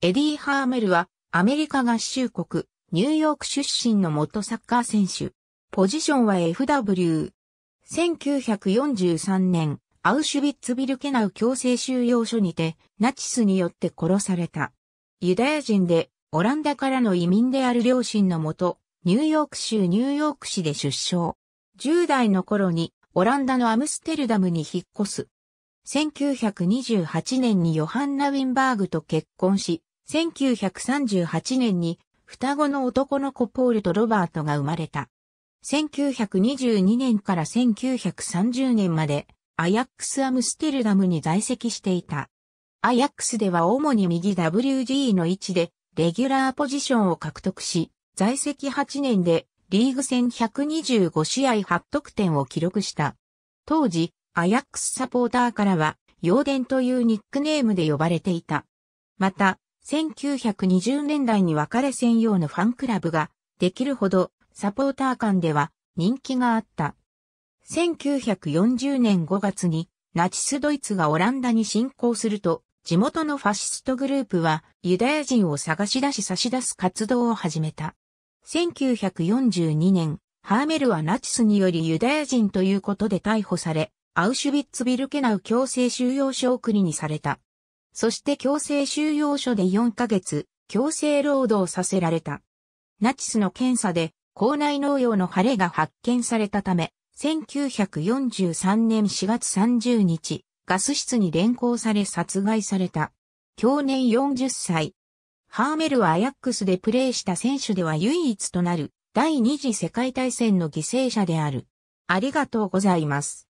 エディ・ハーメルはアメリカ合衆国、ニューヨーク出身の元サッカー選手。ポジションは FW。1943年、アウシュビッツビルケナウ強制収容所にて、ナチスによって殺された。ユダヤ人で、オランダからの移民である両親のもと、ニューヨーク州ニューヨーク市で出生。10代の頃に、オランダのアムステルダムに引っ越す。1928年にヨハンナ・ウィンバーグと結婚し、1938年に双子の男の子ポールとロバートが生まれた。1922年から1930年までアヤックスアムステルダムに在籍していた。アヤックスでは主に右 WG の位置でレギュラーポジションを獲得し、在籍8年でリーグ戦125試合8得点を記録した。当時、アヤックスサポーターからは、陽電というニックネームで呼ばれていた。また、1920年代に別れ専用のファンクラブができるほどサポーター間では人気があった。1940年5月にナチスドイツがオランダに侵攻すると地元のファシストグループはユダヤ人を探し出し差し出す活動を始めた。1942年、ハーメルはナチスによりユダヤ人ということで逮捕され、アウシュビッツビルケナウ強制収容所送りにされた。そして強制収容所で4ヶ月、強制労働させられた。ナチスの検査で、校内農用の晴れが発見されたため、1943年4月30日、ガス室に連行され殺害された。去年40歳。ハーメルはアヤックスでプレーした選手では唯一となる第二次世界大戦の犠牲者である。ありがとうございます。